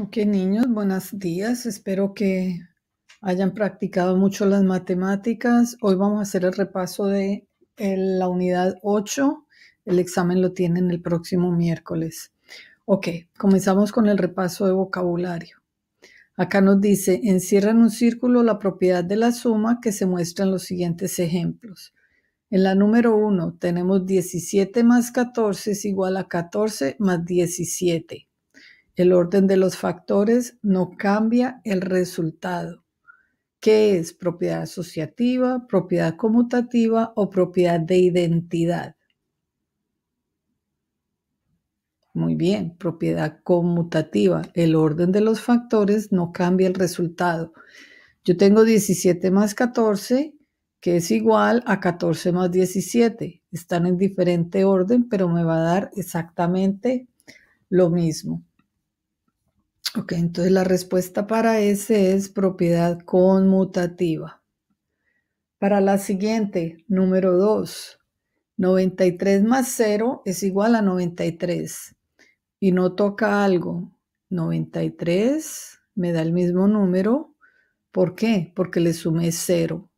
Ok, niños, buenos días. Espero que hayan practicado mucho las matemáticas. Hoy vamos a hacer el repaso de la unidad 8. El examen lo tienen el próximo miércoles. Ok, comenzamos con el repaso de vocabulario. Acá nos dice, encierra en un círculo la propiedad de la suma que se muestra en los siguientes ejemplos. En la número 1 tenemos 17 más 14 es igual a 14 más 17. El orden de los factores no cambia el resultado. ¿Qué es propiedad asociativa, propiedad conmutativa o propiedad de identidad? Muy bien, propiedad conmutativa. El orden de los factores no cambia el resultado. Yo tengo 17 más 14, que es igual a 14 más 17. Están en diferente orden, pero me va a dar exactamente lo mismo. Ok, entonces la respuesta para ese es propiedad conmutativa. Para la siguiente, número 2, 93 más 0 es igual a 93 y no toca algo. 93 me da el mismo número. ¿Por qué? Porque le sumé 0.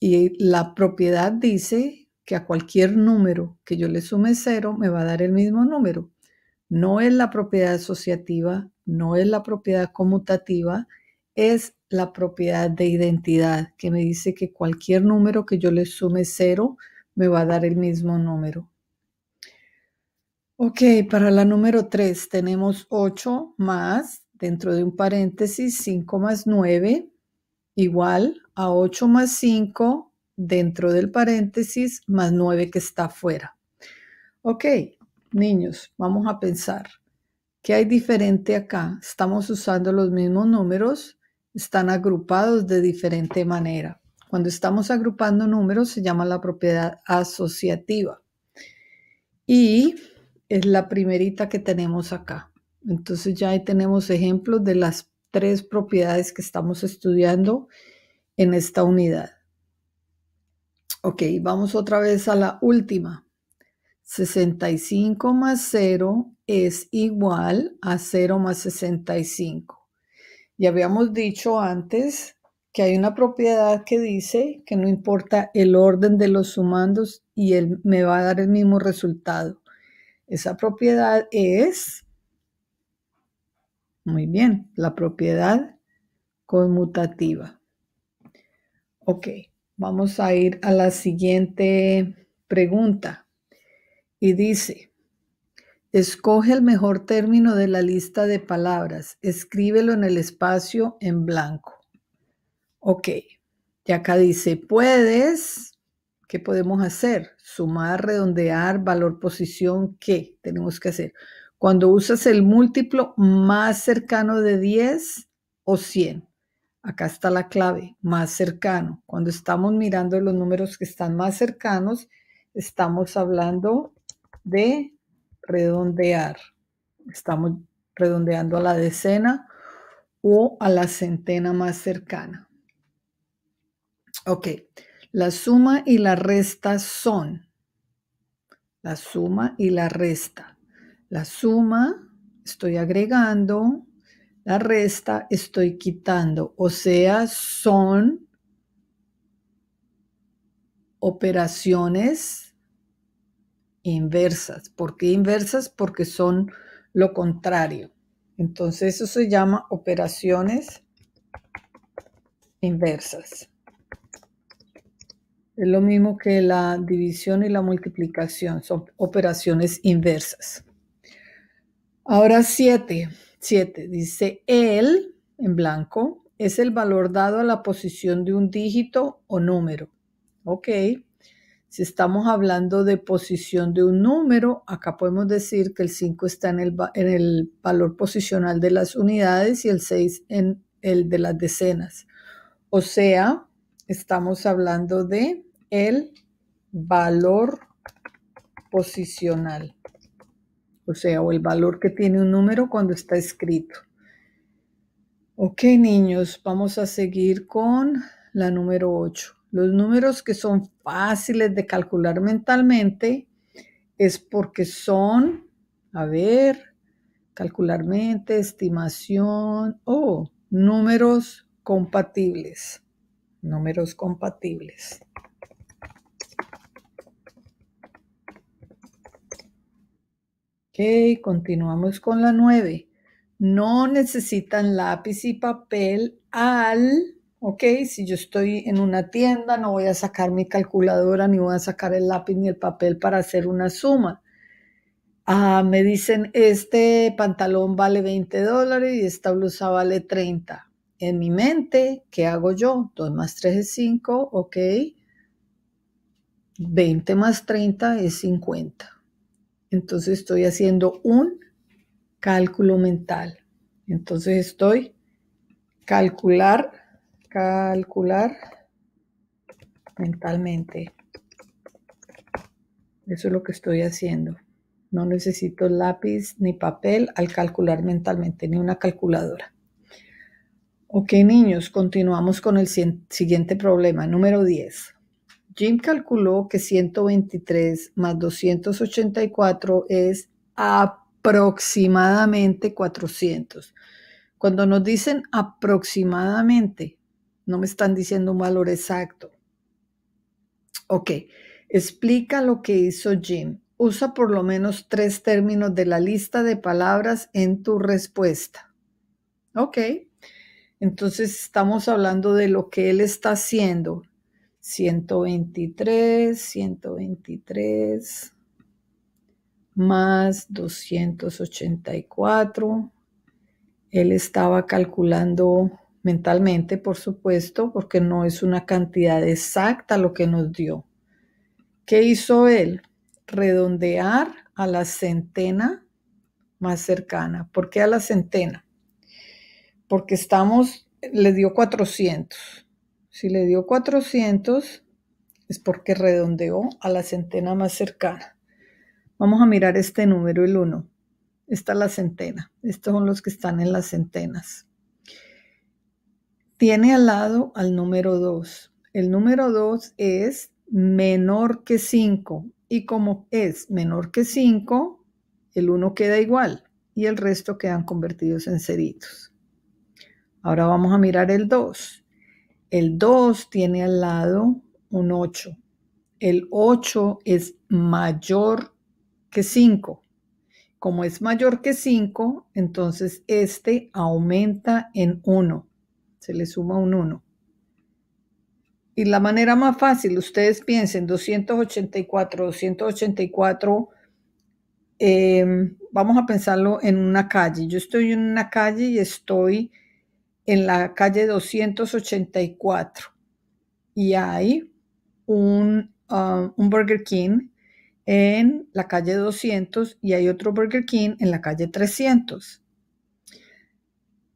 Y la propiedad dice que a cualquier número que yo le sume 0 me va a dar el mismo número. No es la propiedad asociativa, no es la propiedad conmutativa, es la propiedad de identidad que me dice que cualquier número que yo le sume cero me va a dar el mismo número. Ok, para la número 3 tenemos 8 más, dentro de un paréntesis, 5 más 9 igual a 8 más 5 dentro del paréntesis más 9 que está afuera. Ok, niños, vamos a pensar, ¿qué hay diferente acá? Estamos usando los mismos números, están agrupados de diferente manera. Cuando estamos agrupando números se llama la propiedad asociativa. Y es la primerita que tenemos acá. Entonces ya ahí tenemos ejemplos de las tres propiedades que estamos estudiando en esta unidad. Ok, vamos otra vez a la última. 65 más 0 es igual a 0 más 65. Ya habíamos dicho antes que hay una propiedad que dice que no importa el orden de los sumandos y él me va a dar el mismo resultado. Esa propiedad es, muy bien, la propiedad conmutativa. Ok, vamos a ir a la siguiente pregunta y dice, escoge el mejor término de la lista de palabras, escríbelo en el espacio en blanco. Ok, y acá dice, puedes, ¿qué podemos hacer? Sumar, redondear, valor, posición, ¿qué tenemos que hacer? Cuando usas el múltiplo más cercano de 10 o 100. Acá está la clave, más cercano. Cuando estamos mirando los números que están más cercanos, estamos hablando de redondear. Estamos redondeando a la decena o a la centena más cercana. Ok, la suma y la resta son. La suma y la resta. La suma estoy agregando, la resta estoy quitando, o sea, son operaciones inversas. ¿Por qué inversas? Porque son lo contrario. Entonces eso se llama operaciones inversas. Es lo mismo que la división y la multiplicación, son operaciones inversas. Ahora 7, 7, dice el, en blanco, es el valor dado a la posición de un dígito o número. Ok. Si estamos hablando de posición de un número, acá podemos decir que el 5 está en el, en el valor posicional de las unidades y el 6 en el de las decenas. O sea, estamos hablando de el valor posicional. O sea, o el valor que tiene un número cuando está escrito. Ok, niños, vamos a seguir con la número 8. Los números que son fáciles de calcular mentalmente es porque son, a ver, calcularmente, estimación, o oh, números compatibles. Números compatibles. Ok, continuamos con la 9. No necesitan lápiz y papel al Ok, si yo estoy en una tienda, no voy a sacar mi calculadora, ni voy a sacar el lápiz ni el papel para hacer una suma. Ah, me dicen, este pantalón vale 20 dólares y esta blusa vale 30. En mi mente, ¿qué hago yo? 2 más 3 es 5, ok. 20 más 30 es 50. Entonces estoy haciendo un cálculo mental. Entonces estoy calcular calcular mentalmente. Eso es lo que estoy haciendo. No necesito lápiz ni papel al calcular mentalmente, ni una calculadora. Ok, niños, continuamos con el siguiente problema, número 10. Jim calculó que 123 más 284 es aproximadamente 400. Cuando nos dicen aproximadamente, no me están diciendo un valor exacto. Ok, explica lo que hizo Jim. Usa por lo menos tres términos de la lista de palabras en tu respuesta. Ok, entonces estamos hablando de lo que él está haciendo. 123, 123 más 284. Él estaba calculando mentalmente, por supuesto, porque no es una cantidad exacta lo que nos dio. ¿Qué hizo él? Redondear a la centena más cercana. ¿Por qué a la centena? Porque estamos, le dio 400. Si le dio 400, es porque redondeó a la centena más cercana. Vamos a mirar este número, el 1. Esta es la centena. Estos son los que están en las centenas tiene al lado al número 2. El número 2 es menor que 5 y como es menor que 5, el 1 queda igual y el resto quedan convertidos en ceritos. Ahora vamos a mirar el 2. El 2 tiene al lado un 8. El 8 es mayor que 5. Como es mayor que 5, entonces este aumenta en 1 se le suma un 1. Y la manera más fácil, ustedes piensen, 284, 284, em, vamos a pensarlo en una calle. Yo estoy en una calle y estoy en la calle 284. Y hay un, um, un Burger King en la calle 200 y hay otro Burger King en la calle 300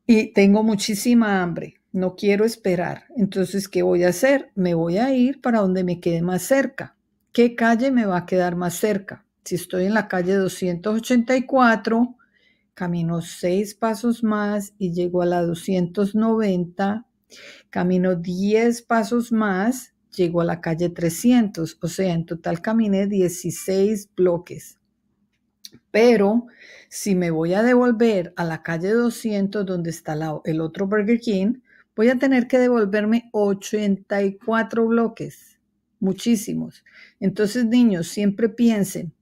y tengo muchísima hambre, no quiero esperar. Entonces, ¿qué voy a hacer? Me voy a ir para donde me quede más cerca. ¿Qué calle me va a quedar más cerca? Si estoy en la calle 284, camino seis pasos más y llego a la 290, camino 10 pasos más, llego a la calle 300, o sea, en total caminé 16 bloques. Pero si me voy a devolver a la calle 200 donde está el otro Burger King, voy a tener que devolverme 84 bloques, muchísimos. Entonces, niños, siempre piensen,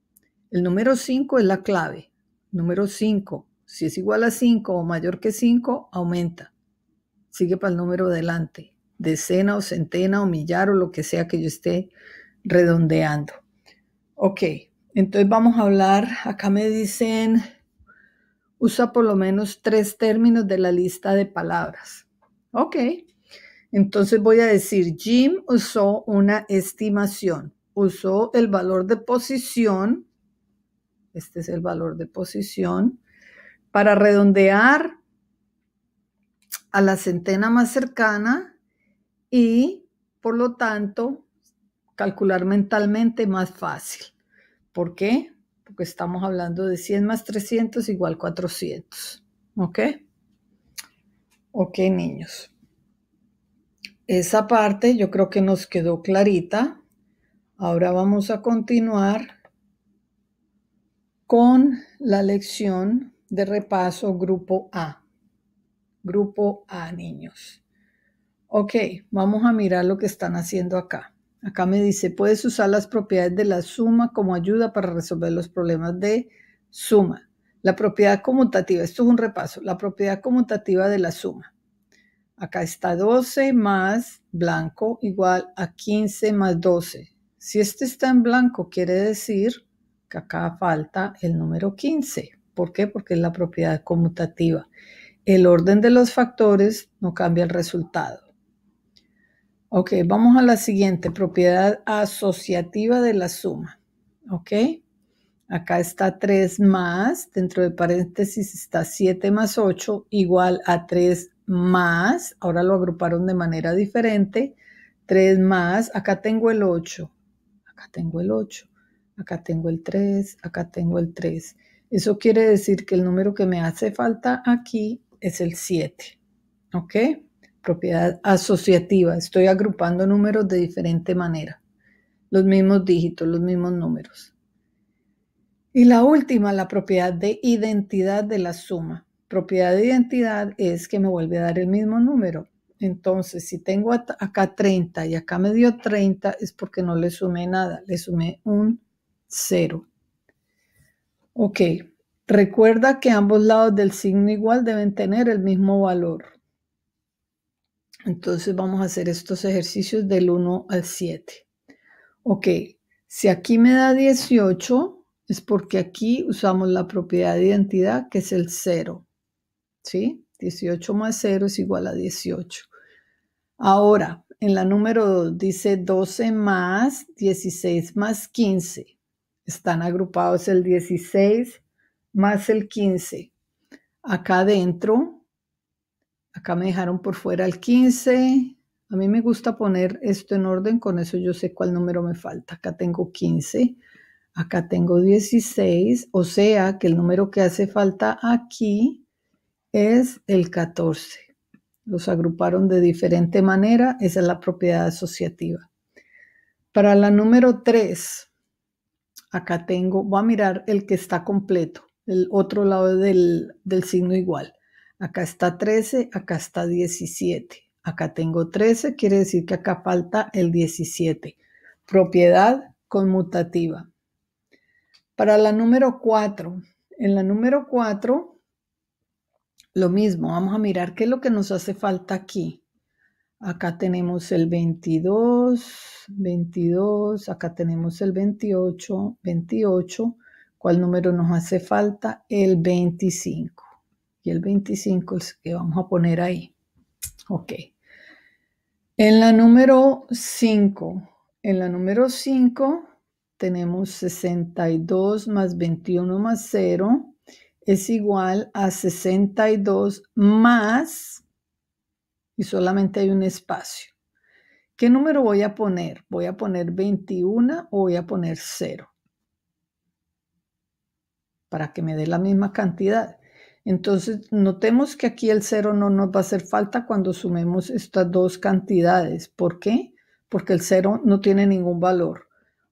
el número 5 es la clave. Número 5, si es igual a 5 o mayor que 5, aumenta. Sigue para el número delante, decena o centena o millar o lo que sea que yo esté redondeando. Ok, entonces vamos a hablar, acá me dicen, usa por lo menos tres términos de la lista de palabras. Ok, entonces voy a decir, Jim usó una estimación, usó el valor de posición, este es el valor de posición, para redondear a la centena más cercana y, por lo tanto, calcular mentalmente más fácil. ¿Por qué? Porque estamos hablando de 100 más 300 igual 400. ¿Ok? Ok, niños. Esa parte yo creo que nos quedó clarita. Ahora vamos a continuar con la lección de repaso grupo A. Grupo A, niños. Ok, vamos a mirar lo que están haciendo acá. Acá me dice, puedes usar las propiedades de la suma como ayuda para resolver los problemas de suma. La propiedad conmutativa, esto es un repaso, la propiedad conmutativa de la suma. Acá está 12 más blanco igual a 15 más 12. Si este está en blanco, quiere decir que acá falta el número 15. ¿Por qué? Porque es la propiedad conmutativa. El orden de los factores no cambia el resultado. Ok, vamos a la siguiente, propiedad asociativa de la suma. Ok, acá está 3 más, dentro de paréntesis está 7 más 8 igual a 3 más, ahora lo agruparon de manera diferente, 3 más, acá tengo el 8, acá tengo el 8, acá tengo el 3, acá tengo el 3. Eso quiere decir que el número que me hace falta aquí es el 7. ¿Ok? propiedad asociativa. Estoy agrupando números de diferente manera. Los mismos dígitos, los mismos números. Y la última, la propiedad de identidad de la suma. Propiedad de identidad es que me vuelve a dar el mismo número. Entonces, si tengo acá 30 y acá me dio 30, es porque no le sumé nada, le sumé un 0. Ok, recuerda que ambos lados del signo igual deben tener el mismo valor. Entonces vamos a hacer estos ejercicios del 1 al 7. Ok, si aquí me da 18, es porque aquí usamos la propiedad de identidad que es el 0. ¿Sí? 18 más 0 es igual a 18. Ahora, en la número 2 dice 12 más 16 más 15. Están agrupados el 16 más el 15. Acá adentro Acá me dejaron por fuera el 15. A mí me gusta poner esto en orden, con eso yo sé cuál número me falta. Acá tengo 15, acá tengo 16, o sea que el número que hace falta aquí es el 14. Los agruparon de diferente manera, esa es la propiedad asociativa. Para la número 3, acá tengo, voy a mirar el que está completo, el otro lado del, del signo igual. Acá está 13, acá está 17. Acá tengo 13, quiere decir que acá falta el 17. Propiedad conmutativa. Para la número 4, en la número 4, lo mismo, vamos a mirar qué es lo que nos hace falta aquí. Acá tenemos el 22, 22, acá tenemos el 28, 28. ¿Cuál número nos hace falta? El 25 y el 25 que vamos a poner ahí. Ok. En la número 5, en la número 5 tenemos 62 más 21 más 0 es igual a 62 más, y solamente hay un espacio. ¿Qué número voy a poner? ¿Voy a poner 21 o voy a poner 0? Para que me dé la misma cantidad. Entonces, notemos que aquí el cero no nos va a hacer falta cuando sumemos estas dos cantidades. ¿Por qué? Porque el cero no tiene ningún valor.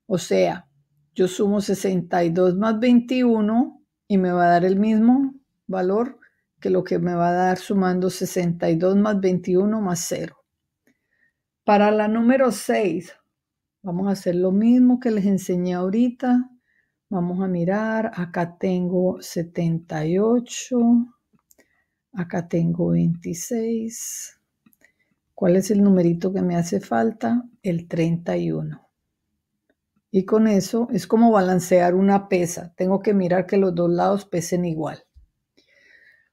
O sea, yo sumo 62 más 21 y me va a dar el mismo valor que lo que me va a dar sumando 62 más 21 más 0. Para la número 6, vamos a hacer lo mismo que les enseñé ahorita. Vamos a mirar, acá tengo 78, acá tengo 26. ¿Cuál es el numerito que me hace falta? El 31. Y con eso es como balancear una pesa. Tengo que mirar que los dos lados pesen igual.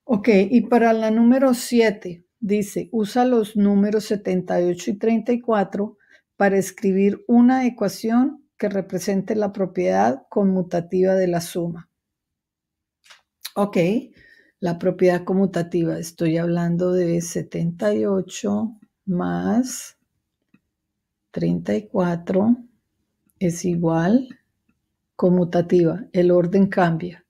Ok, y para la número 7, dice, usa los números 78 y 34 para escribir una ecuación que represente la propiedad conmutativa de la suma. Ok, la propiedad conmutativa, estoy hablando de 78 más 34 es igual conmutativa, el orden cambia.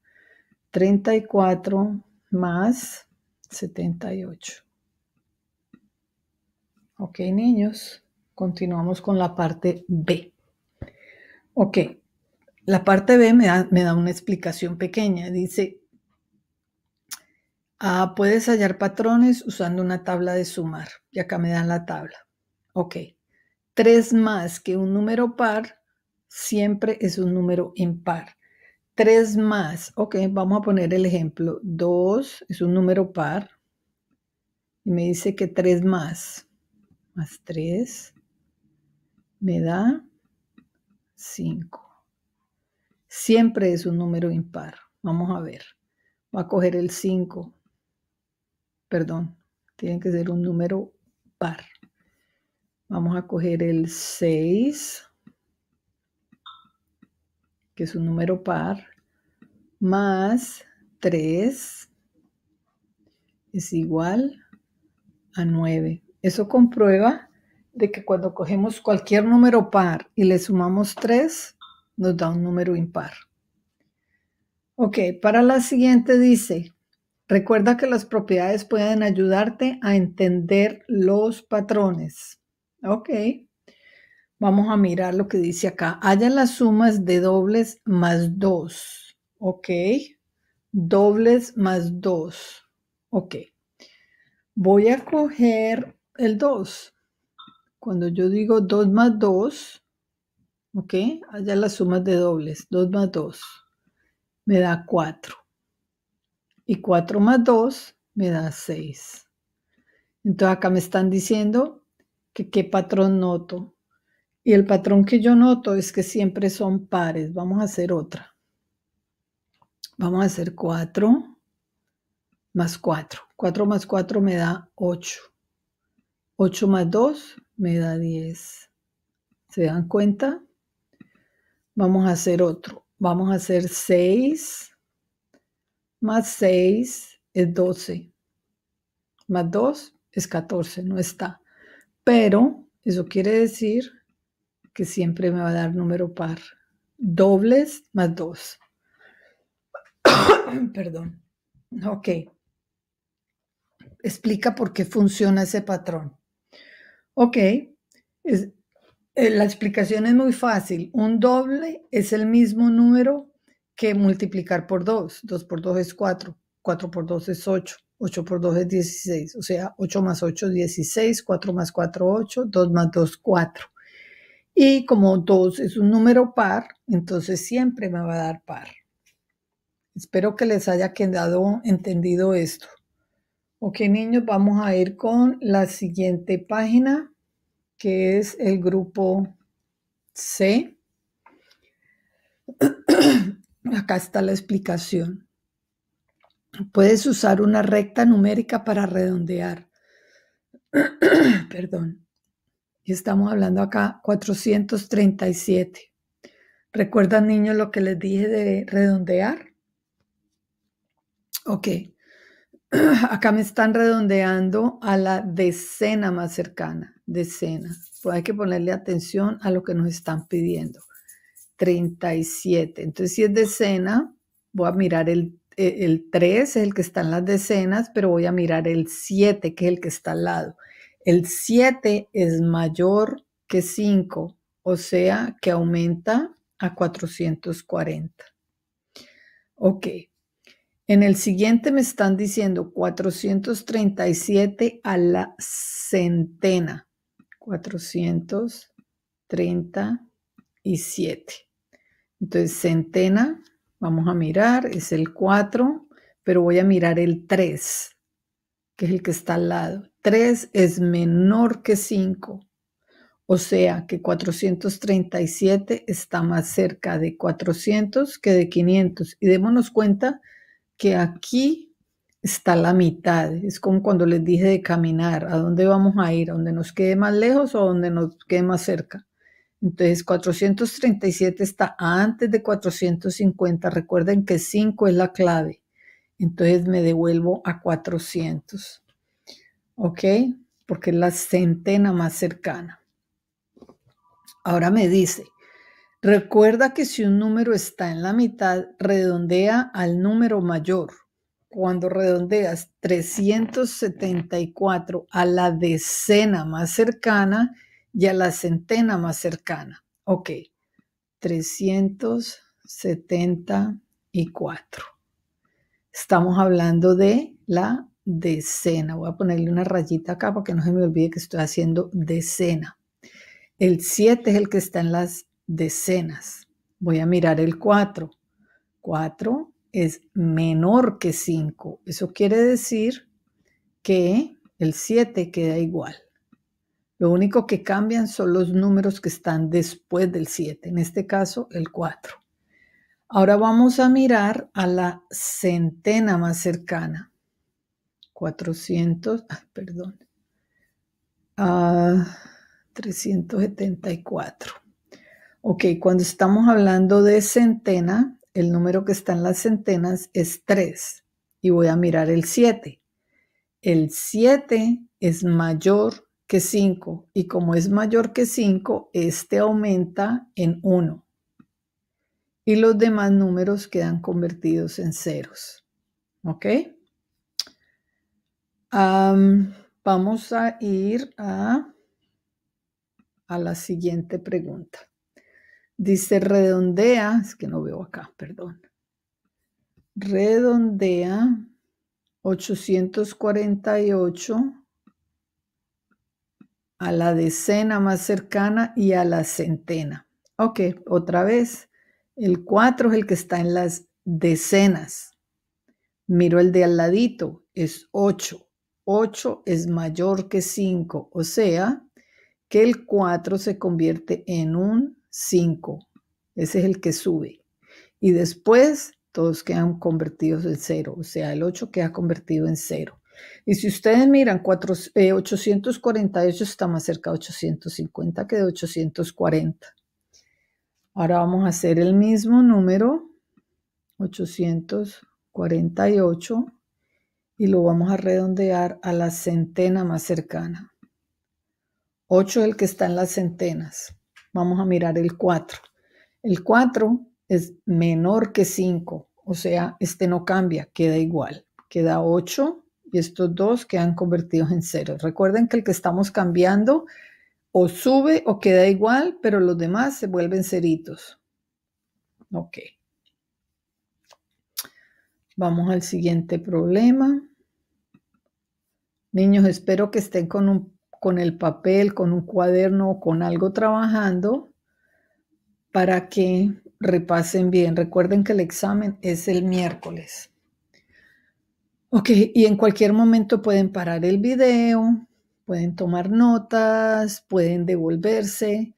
34 más 78. Ok, niños, continuamos con la parte B. Ok, la parte B me da, una explicación pequeña. Dice, ah, puedes hallar patrones usando una tabla de sumar. Y acá me dan la tabla. Ok, tres más que un número par siempre es un número impar. Tres más, ok, vamos a poner el ejemplo. Dos es un número par. Y me dice que tres más, más tres, me da 5. Siempre es un número impar. Vamos a ver. Va a coger el 5. Perdón, tiene que ser un número par. Vamos a coger el 6, que es un número par, más 3 es igual a 9. Eso comprueba de que cuando cogemos cualquier número par y le sumamos 3, nos da un número impar. Ok, para la siguiente dice, recuerda que las propiedades pueden ayudarte a entender los patrones. Ok, vamos a mirar lo que dice acá. Haya las sumas de dobles más 2. Ok, dobles más 2. Ok, voy a coger el 2 cuando yo digo 2 más 2, ¿ok? Allá las sumas de dobles. 2 más 2 me da 4. Y 4 más 2 me da 6. Entonces acá me están diciendo que qué patrón noto. Y el patrón que yo noto es que siempre son pares. Vamos a hacer otra. Vamos a hacer 4 más 4. 4 más 4 me da 8. 8 más 2 me da 10. ¿Se dan cuenta? Vamos a hacer otro. Vamos a hacer 6 más 6 es 12. Más 2 es 14, no está. Pero eso quiere decir que siempre me va a dar número par. Dobles más 2. Perdón. Ok. Explica por qué funciona ese patrón. Ok, eh, la explicación es muy fácil. Un doble es el mismo número que multiplicar por 2. 2 por 2 es 4, 4 por 2 es 8, 8 por 2 es 16, o sea, 8 más 8 es 16, 4 más 4 8, 2 más 2 4. Y como 2 es un número par, entonces siempre me va a dar par. Espero que les haya quedado entendido esto. Ok niños, vamos a ir con la siguiente página que es el grupo C. Acá está la explicación. Puedes usar una recta numérica para redondear. Perdón. Estamos hablando acá 437. ¿Recuerdan niños lo que les dije de redondear? Ok. acá me están redondeando a la decena más cercana, decena. Pues hay que ponerle atención a lo que nos están pidiendo. 37. Entonces, si es decena, voy a mirar el, eh, el 3, es el que está en las decenas, pero voy a mirar el 7, que es el que está al lado. El 7 es mayor que 5, o sea que aumenta a 440. Ok, en el siguiente me están diciendo 437 a la centena. 437. Entonces, centena, vamos a mirar, es el 4, pero voy a mirar el 3, que es el que está al lado. 3 es menor que 5. O sea que 437 está más cerca de 400 que de 500. Y démonos cuenta que aquí está la mitad. Es como cuando les dije de caminar, ¿a dónde vamos a ir? ¿A donde nos quede más lejos o a donde nos quede más cerca? Entonces 437 está antes de 450. Recuerden que 5 es la clave. Entonces me devuelvo a 400. ¿Ok? Porque es la centena más cercana. Ahora me dice, Recuerda que si un número está en la mitad, redondea al número mayor. Cuando redondeas 374 a la decena más cercana y a la centena más cercana. Ok, 374. Estamos hablando de la decena. Voy a ponerle una rayita acá para que no se me olvide que estoy haciendo decena. El 7 es el que está en las decenas. Voy a mirar el 4. 4 es menor que 5. Eso quiere decir que el 7 queda igual. Lo único que cambian son los números que están después del 7, en este caso el 4. Ahora vamos a mirar a la centena más cercana. 400, ah, perdón, ah, a 374. Ok, cuando estamos hablando de centena, el número que está en las centenas es 3 y voy a mirar el 7. El 7 es mayor que 5 y como es mayor que 5, este aumenta en 1 y los demás números quedan convertidos en ceros. ¿Ok? vamos a ir a la siguiente pregunta. Dice redondea, es que no veo acá, perdón. Redondea 848 a la decena más cercana y a la centena. Ok, otra vez. El 4 es el que está en las decenas. Miro el de al ladito, es 8. 8 es mayor que 5, o sea que el 4 se convierte en un 5. Ese es el que sube. Y después todos quedan convertidos en 0, o sea, el 8 queda convertido en 0. Y si ustedes miran, 848 eh, está más cerca de 850 que de 840. Ahora vamos a hacer el mismo número, 848, y lo vamos a redondear a la centena más cercana. 8 es el que está en las centenas. Vamos a mirar el 4. El 4 es menor que 5, o sea, este no cambia, queda igual. Queda 8 y estos dos quedan convertidos en ceros. Recuerden que el que estamos cambiando o sube o queda igual, pero los demás se vuelven ceritos. Ok. Vamos al siguiente problema. Niños, espero que estén con un con el papel, con un cuaderno o con algo trabajando para que repasen bien. Recuerden que el examen es el miércoles. Ok, y en cualquier momento pueden parar el video, pueden tomar notas, pueden devolverse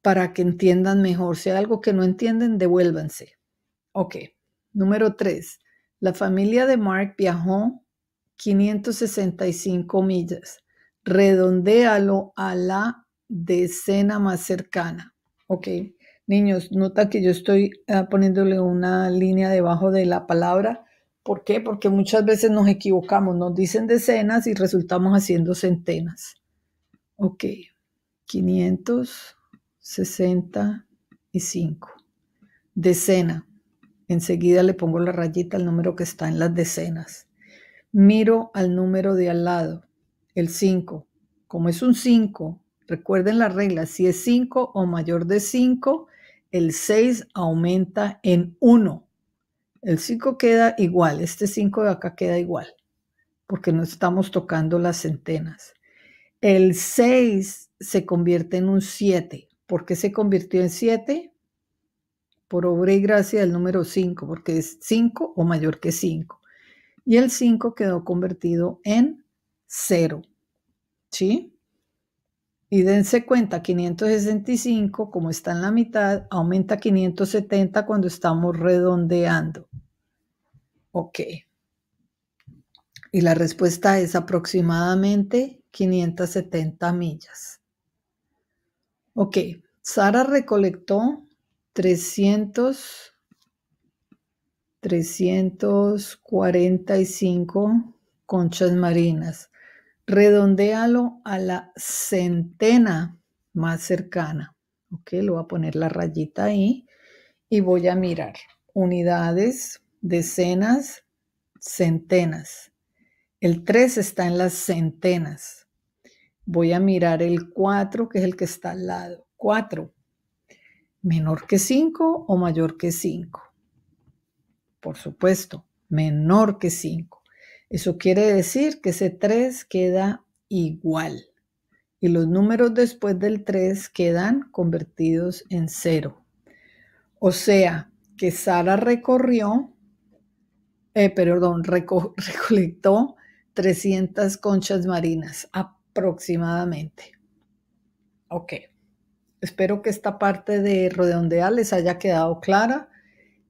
para que entiendan mejor. Si hay algo que no entienden, devuélvanse. Ok, número tres. La familia de Mark viajó 565 millas redondéalo a la decena más cercana. Ok, niños, nota que yo estoy eh, poniéndole una línea debajo de la palabra. ¿Por qué? Porque muchas veces nos equivocamos, nos dicen decenas y resultamos haciendo centenas. Ok, 565. Decena. Enseguida le pongo la rayita al número que está en las decenas. Miro al número de al lado. El 5. Como es un 5, recuerden la regla, si es 5 o mayor de 5, el 6 aumenta en 1. El 5 queda igual, este 5 de acá queda igual, porque no estamos tocando las centenas. El 6 se convierte en un 7. ¿Por qué se convirtió en 7? Por obra y gracia del número 5, porque es 5 o mayor que 5. Y el 5 quedó convertido en cero. ¿Sí? Y dense cuenta, 565, como está en la mitad, aumenta 570 cuando estamos redondeando. Ok. Y la respuesta es aproximadamente 570 millas. Ok, Sara recolectó 300, 345 conchas marinas redondéalo a la centena más cercana. Ok, le voy a poner la rayita ahí y voy a mirar unidades, decenas, centenas. El 3 está en las centenas. Voy a mirar el 4, que es el que está al lado. 4. ¿Menor que 5 o mayor que 5? Por supuesto, menor que 5. Eso quiere decir que ese 3 queda igual y los números después del 3 quedan convertidos en 0. O sea, que Sara recorrió, eh, perdón, recolectó 300 conchas marinas aproximadamente. Ok, espero que esta parte de redondear les haya quedado clara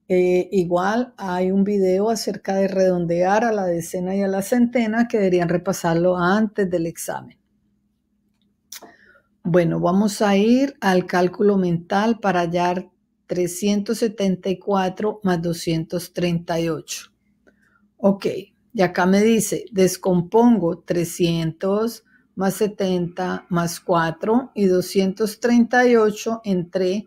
eh, igual hay un video acerca de redondear a la decena y a la centena que deberían repasarlo antes del examen. Bueno, vamos a ir al cálculo mental para hallar 374 más 238. Ok, y acá me dice, descompongo 300 más 70 más 4 y 238 entre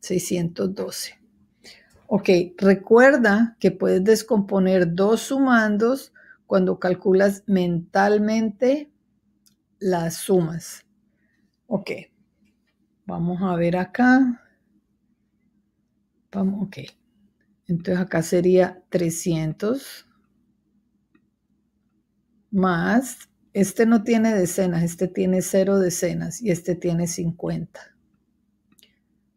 612. Ok, recuerda que puedes descomponer dos sumandos cuando calculas mentalmente las sumas. Ok, vamos a ver acá. Vamos, ok. Entonces acá sería 300 más, este no tiene decenas, este tiene cero decenas y este tiene 50.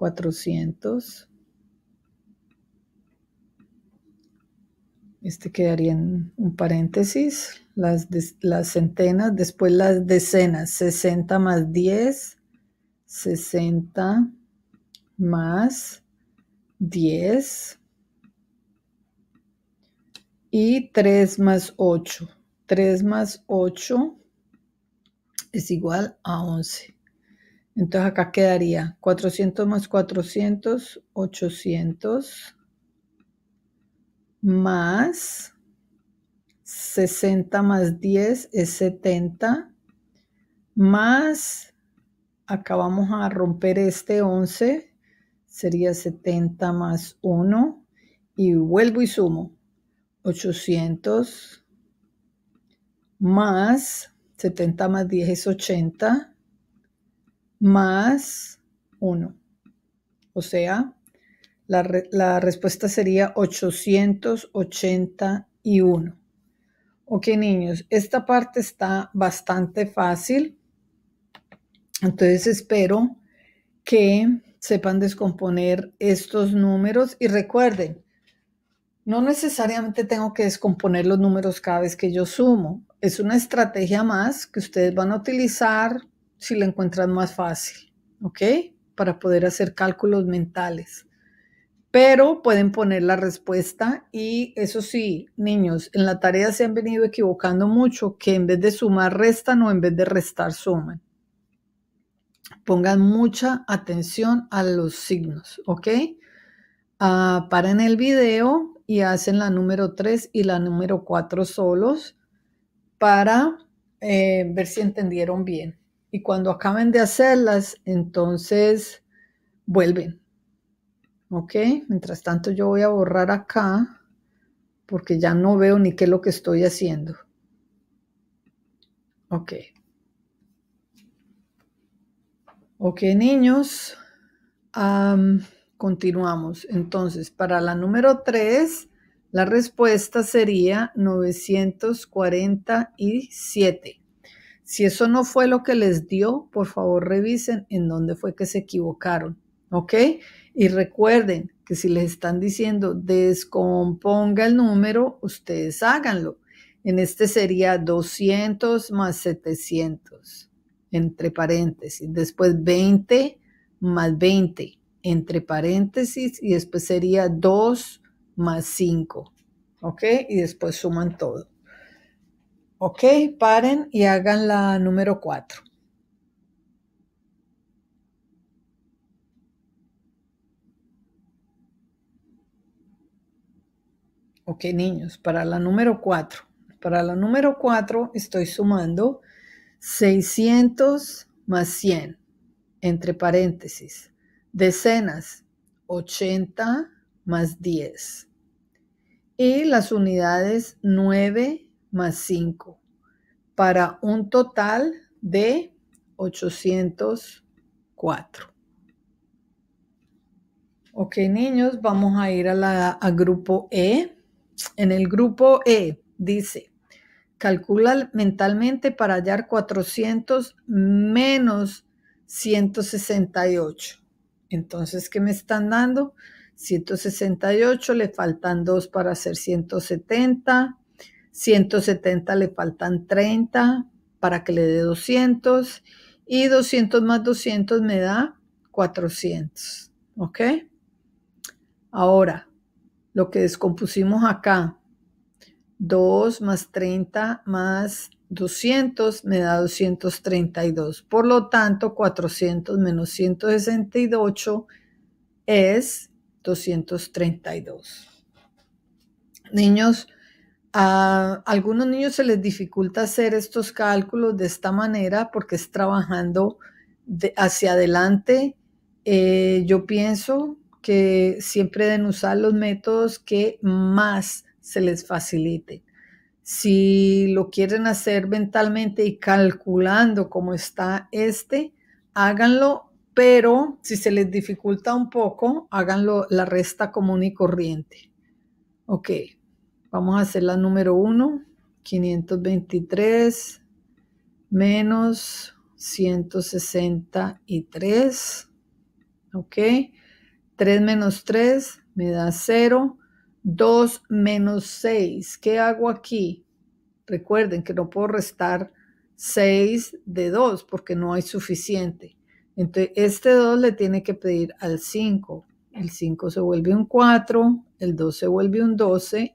400. Este quedaría en un paréntesis, las, las centenas, después las decenas, 60 más 10, 60 más 10 y 3 más 8. 3 más 8 es igual a 11. Entonces acá quedaría 400 más 400, 800 más 60 más 10 es 70 más acá vamos a romper este 11 sería 70 más 1 y vuelvo y sumo 800 más 70 más 10 es 80 más 1. O sea, la, respuesta sería 881. Ok, niños, esta parte está bastante fácil. Entonces espero que sepan descomponer estos números y recuerden, no necesariamente tengo que descomponer los números cada vez que yo sumo. Es una estrategia más que ustedes van a utilizar si la encuentran más fácil, ¿ok? Para poder hacer cálculos mentales. Pero pueden poner la respuesta y eso sí, niños, en la tarea se han venido equivocando mucho que en vez de sumar restan o en vez de restar suman. Pongan mucha atención a los signos, ¿ok? Ah, paren el video y hacen la número 3 y la número 4 solos para eh, ver si entendieron bien y cuando acaben de hacerlas, entonces vuelven. ¿Ok? Mientras tanto yo voy a borrar acá porque ya no veo ni qué es lo que estoy haciendo. Ok. Ok, niños. continuamos. Entonces, para la número 3, la respuesta sería 947. Si eso no fue lo que les dio, por favor revisen en dónde fue que se equivocaron, ¿ok? Y recuerden que si les están diciendo descomponga el número, ustedes háganlo. En este sería 200 más 700, entre paréntesis. Después 20 más 20, entre paréntesis. Y después sería 2 más 5. ¿Ok? Y después suman todo. Ok, paren y hagan la número 4. Ok, niños, para la número 4. Para la número 4 estoy sumando 600 más 100, entre paréntesis, decenas, 80 más 10. Y las unidades 9 más 5 para un total de 804. Ok, niños, vamos a ir a, la, grupo E. En el grupo E dice, calcula mentalmente para hallar 400 menos 168. Entonces, ¿qué me están dando? 168, le faltan 2 para hacer 170. 170 le faltan 30 para que le dé 200 y 200 más 200 me da 400. ¿Ok? Ahora, lo que descompusimos acá, 2 más 30 más 200 me da 232. Por lo tanto, 400 menos 168 es 232. Niños, a algunos niños se les dificulta hacer estos cálculos de esta manera porque es trabajando hacia adelante. Eh, yo pienso que siempre deben usar los métodos que más se les facilite. Si lo quieren hacer mentalmente y calculando cómo está este, háganlo, pero si se les dificulta un poco, háganlo la resta común y corriente. Ok. Vamos a hacer la número 1, 523 menos 163. ¿Ok? 3 menos 3 me da 0. 2 menos 6. ¿Qué hago aquí? Recuerden que no puedo restar 6 de 2 porque no hay suficiente. Entonces, este 2 le tiene que pedir al 5. El 5 se vuelve un 4, el 2 se vuelve un 12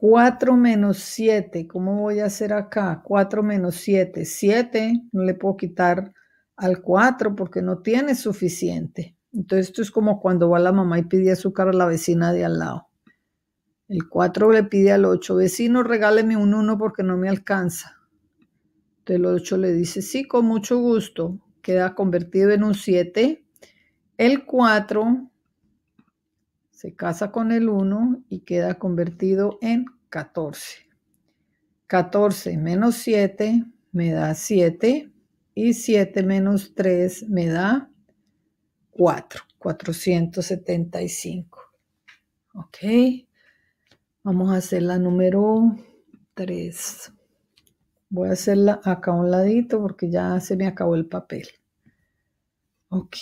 4 menos 7, ¿cómo voy a hacer acá? 4 menos 7, 7, no le puedo quitar al 4 porque no tiene suficiente. Entonces esto es como cuando va la mamá y pide azúcar a la vecina de al lado. El 4 le pide al 8, vecino, regáleme un 1 porque no me alcanza. Entonces el 8 le dice, sí, con mucho gusto. Queda convertido en un 7. El 4 se casa con el 1 y queda convertido en 14. 14 menos 7 me da 7 y 7 menos 3 me da 4, 475. Ok, vamos a hacer la número 3. Voy a hacerla acá a un ladito porque ya se me acabó el papel. Ok,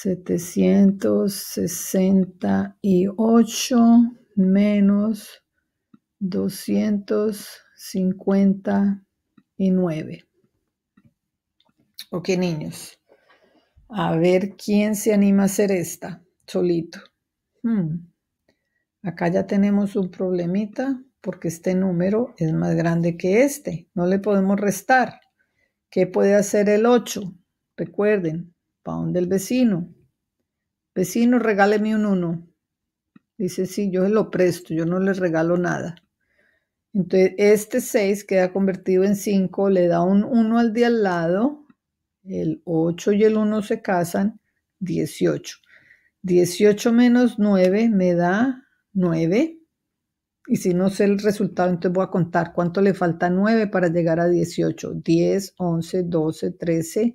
768 menos 259. Ok, niños. A ver quién se anima a hacer esta solito. Hmm. Acá ya tenemos un problemita porque este número es más grande que este. No le podemos restar. ¿Qué puede hacer el 8? Recuerden, para el vecino. Vecino, regáleme un 1. Dice, sí, yo se lo presto, yo no le regalo nada. Entonces, este 6 queda convertido en 5, le da un 1 al de al lado, el 8 y el 1 se casan, 18. 18 menos 9 me da 9. Y si no sé el resultado, entonces voy a contar cuánto le falta 9 para llegar a 18. 10, 11, 12, 13,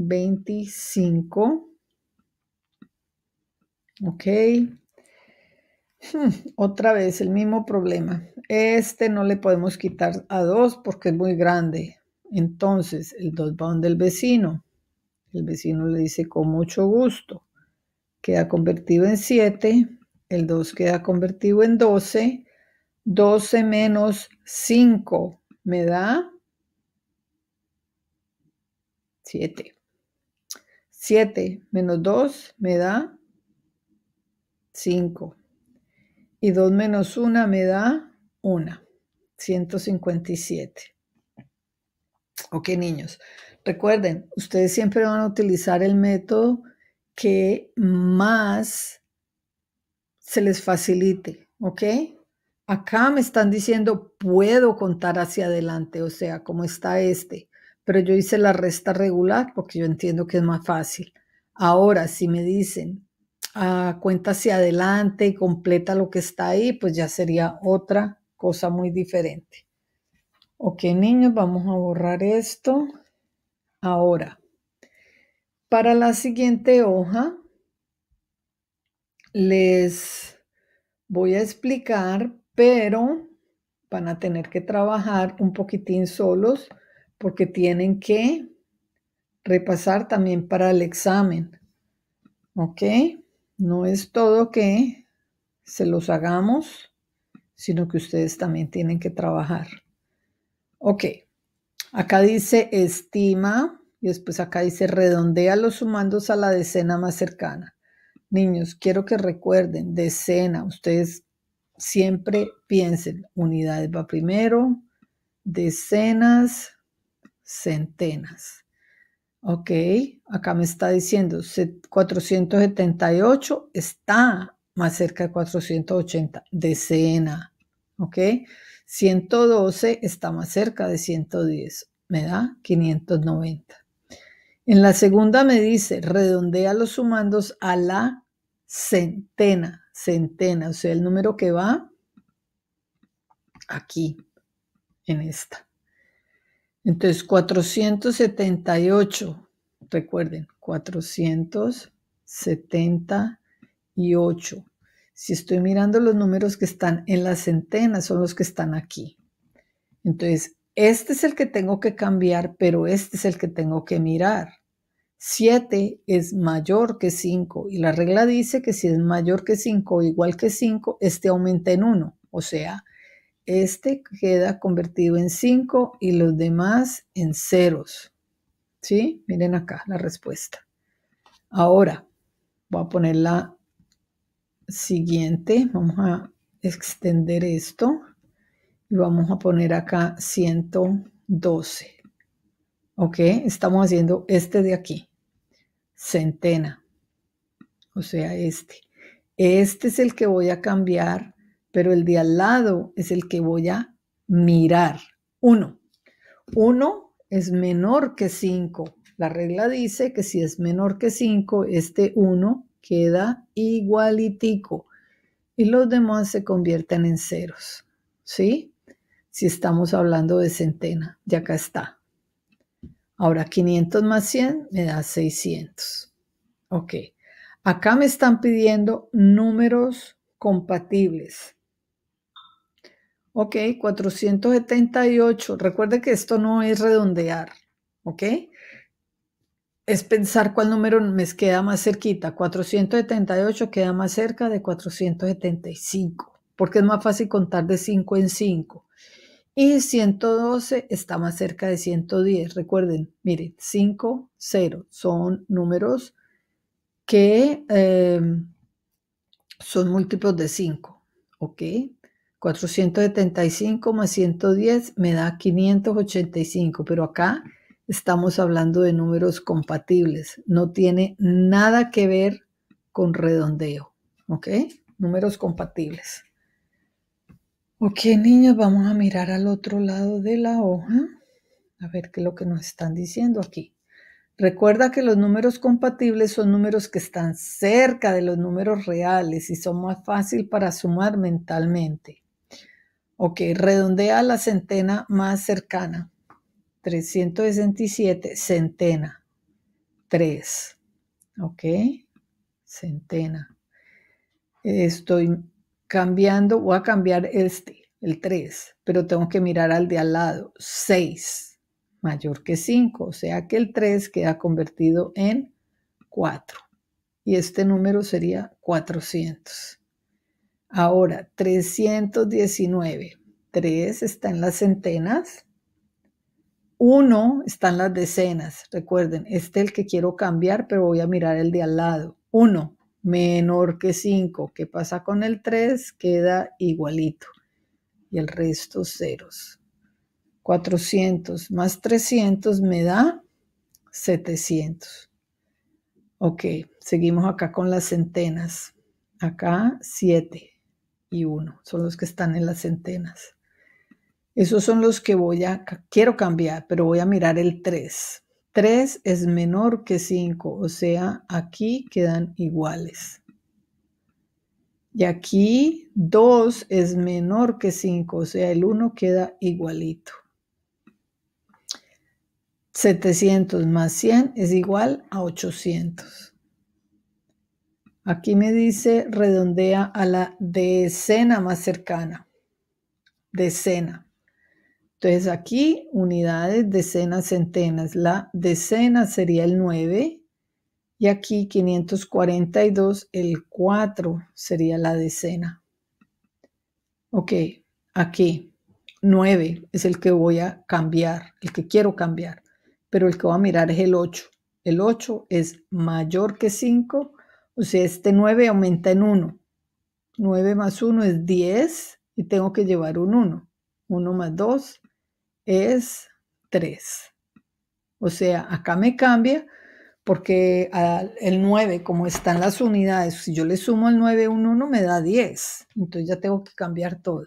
25. Ok. Hmm, otra vez el mismo problema. Este no le podemos quitar a 2 porque es muy grande. Entonces, el 2 va donde el vecino. El vecino le dice con mucho gusto. Queda convertido en 7. El 2 queda convertido en 12. 12 menos 5 me da 7. 7 menos 2 me da 5. Y 2 menos 1 me da 1. 157. Ok, niños. Recuerden, ustedes siempre van a utilizar el método que más se les facilite, ¿ok? Acá me están diciendo, puedo contar hacia adelante, o sea, como está este pero yo hice la resta regular porque yo entiendo que es más fácil. Ahora, si me dicen, ah, cuenta hacia adelante y completa lo que está ahí, pues ya sería otra cosa muy diferente. Ok, niños, vamos a borrar esto. Ahora, para la siguiente hoja, les voy a explicar, pero van a tener que trabajar un poquitín solos porque tienen que repasar también para el examen. ¿Ok? No es todo que se los hagamos, sino que ustedes también tienen que trabajar. Ok, acá dice estima y después acá dice redondea los sumandos a la decena más cercana. Niños, quiero que recuerden, decena, ustedes siempre piensen, unidades va primero, decenas, centenas. Ok, acá me está diciendo 478 está más cerca de 480, decena. Ok, 112 está más cerca de 110, me da 590. En la segunda me dice, redondea los sumandos a la centena, centena, o sea, el número que va aquí, en esta. Entonces, 478, recuerden, 478. Si estoy mirando los números que están en las centenas, son los que están aquí. Entonces, este es el que tengo que cambiar, pero este es el que tengo que mirar. 7 es mayor que 5 y la regla dice que si es mayor que 5 o igual que 5, este aumenta en 1, o sea, este queda convertido en 5 y los demás en ceros. ¿Sí? Miren acá la respuesta. Ahora voy a poner la siguiente. Vamos a extender esto y vamos a poner acá 112. ¿Ok? Estamos haciendo este de aquí. Centena. O sea, este. Este es el que voy a cambiar pero el de al lado es el que voy a mirar. Uno. Uno es menor que 5. La regla dice que si es menor que 5, este 1 queda igualitico y los demás se convierten en ceros. ¿Sí? Si estamos hablando de centena, ya acá está. Ahora 500 más 100 me da 600. Ok. Acá me están pidiendo números compatibles. Ok, 478. Recuerde que esto no es redondear, ¿ok? Es pensar cuál número me queda más cerquita. 478 queda más cerca de 475, porque es más fácil contar de 5 en 5. Y 112 está más cerca de 110. Recuerden, miren, 5, 0 son números que eh, son múltiplos de 5, ¿ok? 475 más 110 me da 585, pero acá estamos hablando de números compatibles. No tiene nada que ver con redondeo, ¿ok? Números compatibles. Ok, niños, vamos a mirar al otro lado de la hoja, a ver qué es lo que nos están diciendo aquí. Recuerda que los números compatibles son números que están cerca de los números reales y son más fácil para sumar mentalmente. Ok, redondea la centena más cercana. 367, centena. 3. Ok, centena. Estoy cambiando, voy a cambiar este, el 3, pero tengo que mirar al de al lado. 6, mayor que 5, o sea que el 3 queda convertido en 4. Y este número sería 400. Ahora, 319. 3 está en las centenas. 1 está en las decenas. Recuerden, este es el que quiero cambiar, pero voy a mirar el de al lado. 1 menor que 5. ¿Qué pasa con el 3? Queda igualito. Y el resto ceros. 400 más 300 me da 700. Ok, seguimos acá con las centenas. Acá 7 y 1, son los que están en las centenas. Esos son los que voy a, quiero cambiar, pero voy a mirar el 3. 3 es menor que 5, o sea, aquí quedan iguales. Y aquí 2 es menor que 5, o sea, el 1 queda igualito. 700 más 100 es igual a 800. Aquí me dice redondea a la decena más cercana. Decena. Entonces aquí unidades, decenas, centenas. La decena sería el 9 y aquí 542, el 4 sería la decena. Ok, aquí 9 es el que voy a cambiar, el que quiero cambiar, pero el que voy a mirar es el 8. El 8 es mayor que 5 o sea, este 9 aumenta en 1. 9 más 1 es 10 y tengo que llevar un 1. 1 más 2 es 3. O sea, acá me cambia porque ah, el 9, como están las unidades, si yo le sumo al 9 un 1 me da 10. Entonces ya tengo que cambiar todo.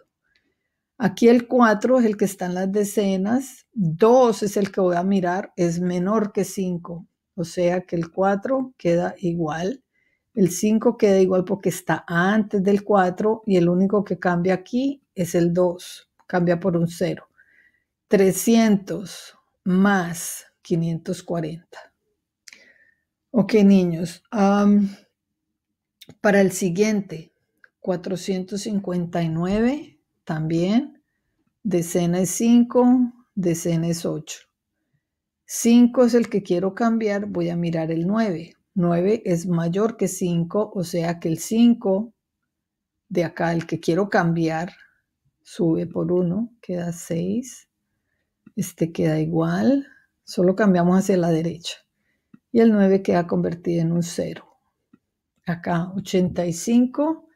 Aquí el 4 es el que está en las decenas, 2 es el que voy a mirar, es menor que 5, o sea que el 4 queda igual el 5 queda igual porque está antes del 4 y el único que cambia aquí es el 2, cambia por un 0. 300 más 540. Ok, niños. para el siguiente, 459 también. Decena es 5, decena es 8. 5 es el que quiero cambiar, voy a mirar el 9. 9 es mayor que 5, o sea que el 5 de acá, el que quiero cambiar, sube por 1, queda 6. Este queda igual, solo cambiamos hacia la derecha. Y el 9 queda convertido en un 0. Acá 85.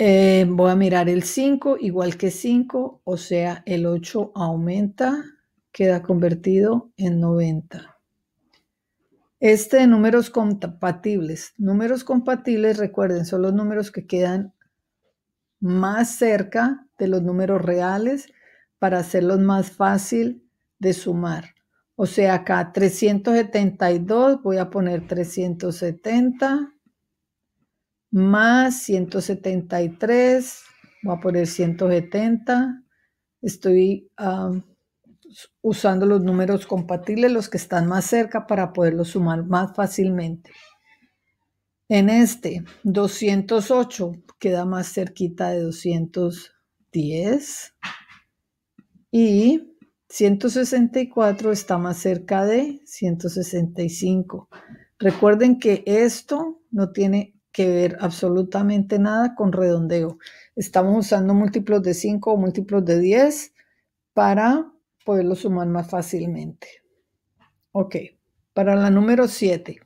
Eh, voy a mirar el 5, igual que 5, o sea, el 8 aumenta, queda convertido en 90. Este de números compatibles. Números compatibles, recuerden, son los números que quedan más cerca de los números reales para hacerlos más fácil de sumar. O sea, acá 372, voy a poner 370 más 173, voy a poner 170. Estoy ah, usando los números compatibles, los que están más cerca para poderlos sumar más fácilmente. En este, 208 queda más cerquita de 210 y 164 está más cerca de 165. Recuerden que esto no tiene que ver absolutamente nada con redondeo. Estamos usando múltiplos de 5 o múltiplos de 10 para poderlo sumar más fácilmente. Ok, para la número 7.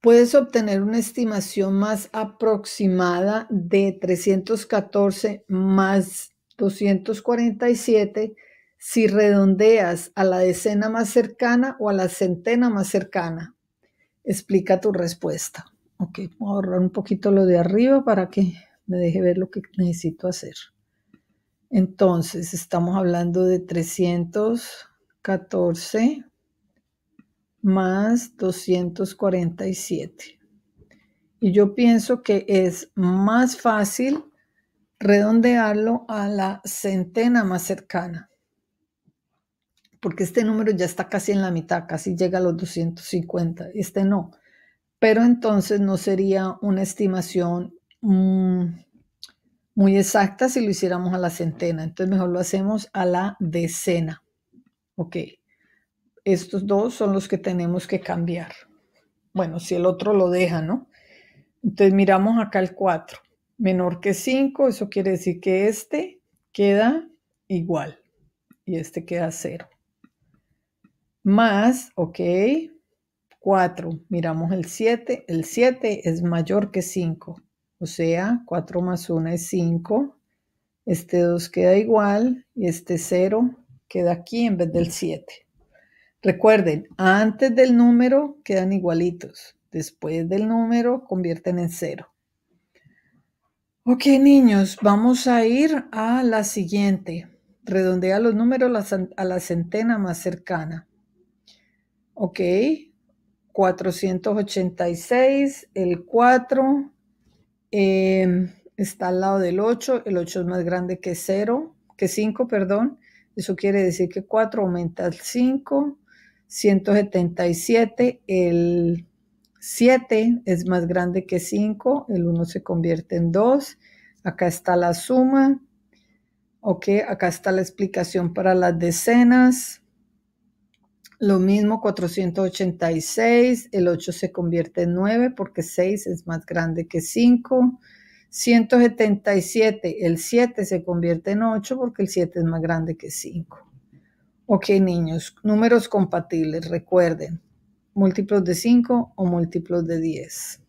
Puedes obtener una estimación más aproximada de 314 más 247 si redondeas a la decena más cercana o a la centena más cercana. Explica tu respuesta. Ok, voy a ahorrar un poquito lo de arriba para que me deje ver lo que necesito hacer. Entonces, estamos hablando de 314 más 247. Y yo pienso que es más fácil redondearlo a la centena más cercana, porque este número ya está casi en la mitad, casi llega a los 250, este no. Pero entonces no sería una estimación mm, muy exacta si lo hiciéramos a la centena. Entonces mejor lo hacemos a la decena. Ok. Estos dos son los que tenemos que cambiar. Bueno, si el otro lo deja, ¿no? Entonces miramos acá el 4. Menor que 5, eso quiere decir que este queda igual. Y este queda 0. Más, ok, 4. Miramos el 7. El 7 es mayor que 5 o sea, 4 más 1 es 5, este 2 queda igual y este 0 queda aquí en vez del 7. Recuerden, antes del número quedan igualitos, después del número convierten en 0. Ok, niños, vamos a ir a la siguiente. Redondea los números a la centena más cercana. Ok, 486, el 4, Em, está al lado del 8, el 8 es más grande que 0, que 5, perdón. Eso quiere decir que 4 aumenta al 5, 177, el 7 es más grande que 5, el 1 se convierte en 2. Acá está la suma, ok, acá está la explicación para las decenas. Lo mismo 486, el 8 se convierte en 9 porque 6 es más grande que 5. 177, el 7 se convierte en 8 porque el 7 es más grande que 5. Ok, niños, números compatibles, recuerden, múltiplos de 5 o múltiplos de 10.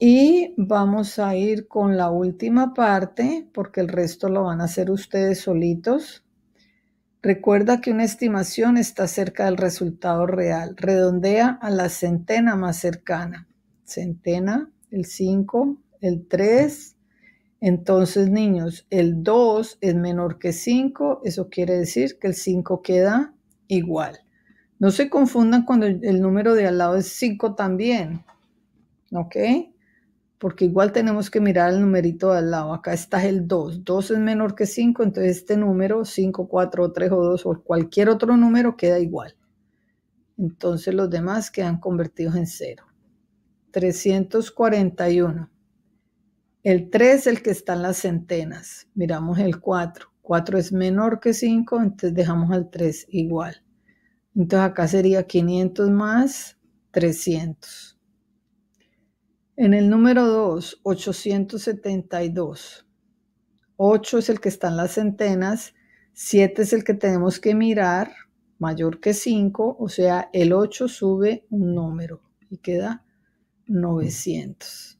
Y vamos a ir con la última parte porque el resto lo van a hacer ustedes solitos. Recuerda que una estimación está cerca del resultado real. Redondea a la centena más cercana. Centena, el 5, el 3. Entonces, niños, el 2 es menor que 5. Eso quiere decir que el 5 queda igual. No se confundan cuando el número de al lado es 5 también. ¿Ok? porque igual tenemos que mirar el numerito de al lado. Acá está el 2. 2 es menor que 5, entonces este número, 5, 4, 3 o 2 o cualquier otro número queda igual. Entonces los demás quedan convertidos en 0. 341. El 3 es el que está en las centenas. Miramos el 4. 4 es menor que 5, entonces dejamos al 3 igual. Entonces acá sería 500 más 300. En el número 2, 872. 8 es el que en las centenas, 7 es el que tenemos que mirar, mayor que 5, o sea, el 8 sube un número y queda 900.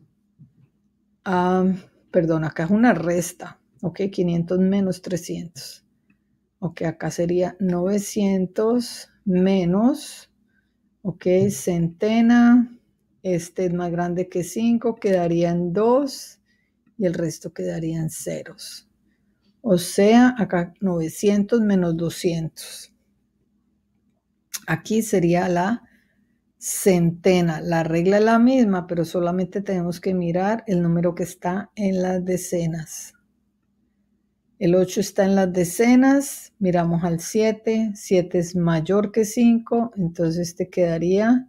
perdón, acá es una resta, ok, 500 menos 300. Ok, acá sería 900 menos, ok, centena este es más grande que 5, quedarían 2 y el resto en ceros. O sea, acá 900 menos 200. Aquí sería la centena. La regla es la misma, pero solamente tenemos que mirar el número que está en las decenas. El 8 está en las decenas, miramos al 7, 7 es mayor que 5, entonces este quedaría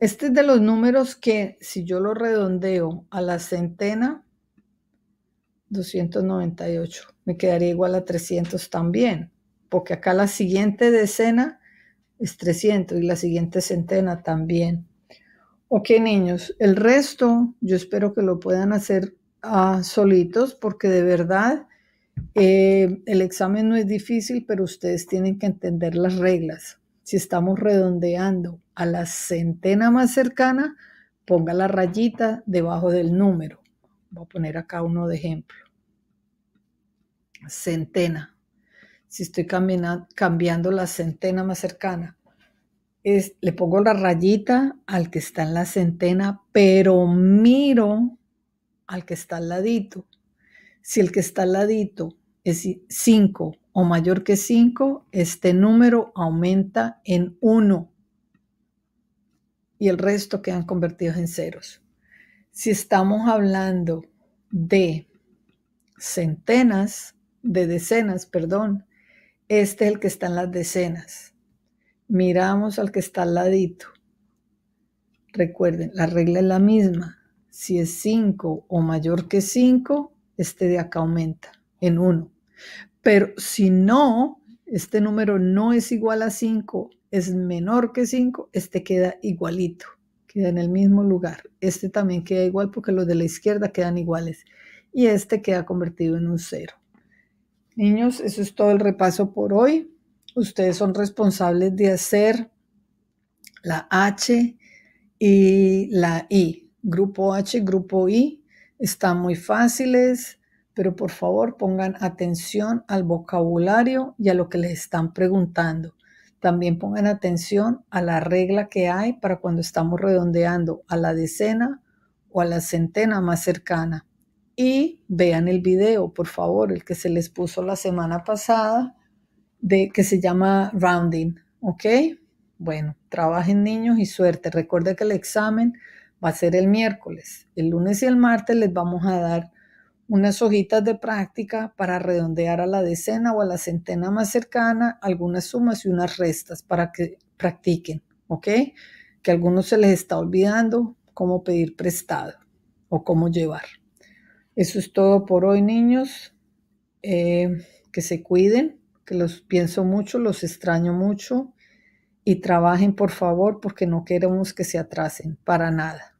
Este es de los números que, si yo lo redondeo a la centena, 298, me quedaría igual a 300 también, porque acá la siguiente decena es 300 y la siguiente centena también. Ok, niños, el resto yo espero que lo puedan hacer a ah, solitos, porque de verdad eh, el examen no es difícil, pero ustedes tienen que entender las reglas. Si estamos redondeando a la centena más cercana, ponga la rayita debajo del número. Voy a poner acá uno de ejemplo. Centena. Si estoy cambiando la centena más cercana, le pongo la rayita al que está en la centena, pero miro al que está al ladito. Si el que está al ladito es 5 o mayor que 5, este número aumenta en 1 y el resto quedan convertidos en ceros. Si estamos hablando de centenas, de decenas, perdón, este es el que está en las decenas. Miramos al que está al ladito. Recuerden, la regla es la misma. Si es 5 o mayor que 5, este de acá aumenta en 1. Pero si no, este número no es igual a 5, es menor que 5, este queda igualito, queda en el mismo lugar. Este también queda igual porque los de la izquierda quedan iguales y este queda convertido en un 0. Niños, eso es todo el repaso por hoy. Ustedes son responsables de hacer la H y la I. Grupo H, grupo I. Están muy fáciles pero por favor pongan atención al vocabulario y a lo que les están preguntando. También pongan atención a la regla que hay para cuando estamos redondeando a la decena o a la centena más cercana. Y vean el video, por favor, el que se les puso la semana pasada, de, que se llama Rounding, ¿ok? Bueno, trabajen niños y suerte. Recuerden que el examen va a ser el miércoles. El lunes y el martes les vamos a dar unas hojitas de práctica para redondear a la decena o a la centena más cercana, algunas sumas y unas restas para que practiquen, ¿ok? Que a algunos se les está olvidando cómo pedir prestado o cómo llevar. Eso es todo por hoy, niños. Eh, que se cuiden, que los pienso mucho, los extraño mucho y trabajen, por favor, porque no queremos que se atrasen para nada.